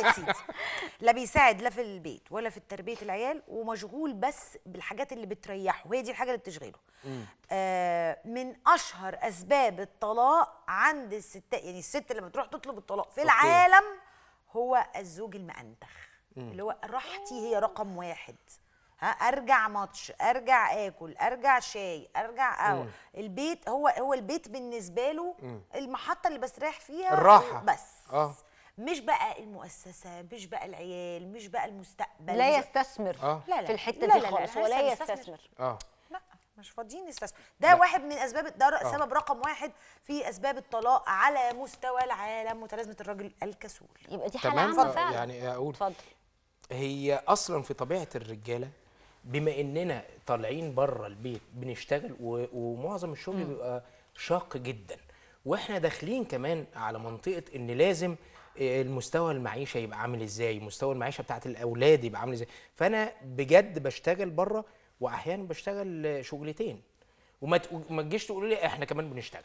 يا سيدي لا بيساعد لا في البيت ولا في تربيه العيال ومشغول بس بالحاجات اللي بتريحه وهي دي الحاجه اللي بتشغله آه من اشهر اسباب الطلاق عند الست يعني الست لما تروح تطلب الطلاق في أوكي. العالم هو الزوج المأنتخ مم. اللي هو راحتي هي رقم واحد ها ارجع ماتش ارجع اكل ارجع شاي ارجع أو البيت هو هو البيت بالنسبه له المحطه اللي بستريح فيها الراحه بس اه مش بقى المؤسسه مش بقى العيال مش بقى المستقبل لا يستثمر آه. لا لا. في الحته لا دي خالص ولا يستثمر اه لا مش فاضيين نستثمر ده لا. واحد من اسباب ده آه. سبب رقم واحد في اسباب الطلاق على مستوى العالم متلازمه الراجل الكسول يبقى دي حاله عامه فعلا يعني اقول فضل. هي اصلا في طبيعه الرجاله بما اننا طالعين بره البيت بنشتغل ومعظم الشغل بيبقى شاق جدا واحنا داخلين كمان على منطقه ان لازم آه، المستوى المعيشه يبقى عامل ازاي مستوى المعيشه بتاعت الاولاد يبقى عامل ازاي فانا بجد بشتغل بره واحيانا بشتغل شغلتين وما ما تجيش تقولوا لي احنا كمان بنشتغل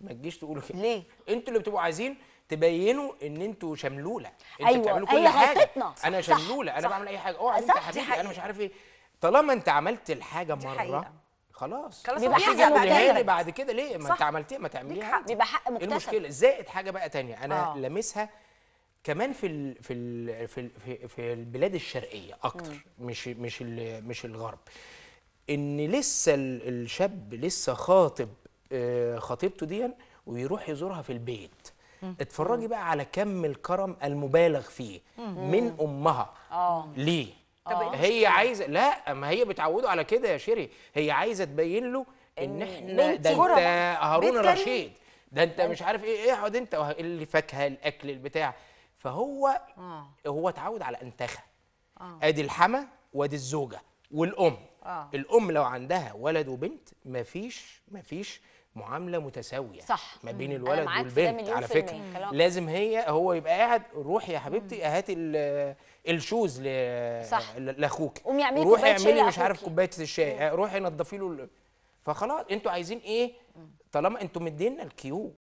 ما تجيش تقولوا كده ليه انتوا اللي بتبقوا عايزين تبينوا ان انتوا شملوله انتوا أيوة. بتعملوا أيوة، كل أيوة حاجه غلطتنا. انا مش عارف ايه طالما انت عملت الحاجه مره خلاص خلاص بيبقى حاجه مجهده بعد كده ليه ما انت عملتيها ما تعمليها بيبقى حق مكتسب إيه المشكله زائد حاجه بقى ثانيه انا آه. لامسها كمان في الـ في الـ في الـ في البلاد الشرقيه اكتر مم. مش مش مش الغرب ان لسه الشاب لسه خاطب آه، خطيبته دي ويروح يزورها في البيت اتفرجي بقى على كم الكرم المبالغ فيه من امها آه. ليه طب آه. هي عايزه لا ما هي بتعوده على كده يا شيري هي عايزه تبين له ان احنا ده انت هارون الرشيد ده انت مش عارف ايه, إيه، اقعد إيه انت اللي فاكهه الاكل البتاع فهو آه. هو اتعود على انتخه آه. ادي الحما وادي الزوجه والام آه. الام لو عندها ولد وبنت مفيش مفيش معامله متساويه صح ما بين الولد والبنت على فكره لازم هي هو يبقى قاعد روحي يا حبيبتي هات الشوز لاخوك روحي اعملي مش عارف كوبايه الشاي آه، روحي نظفي له فخلاص انتوا عايزين ايه طالما انتوا مدينا الكيو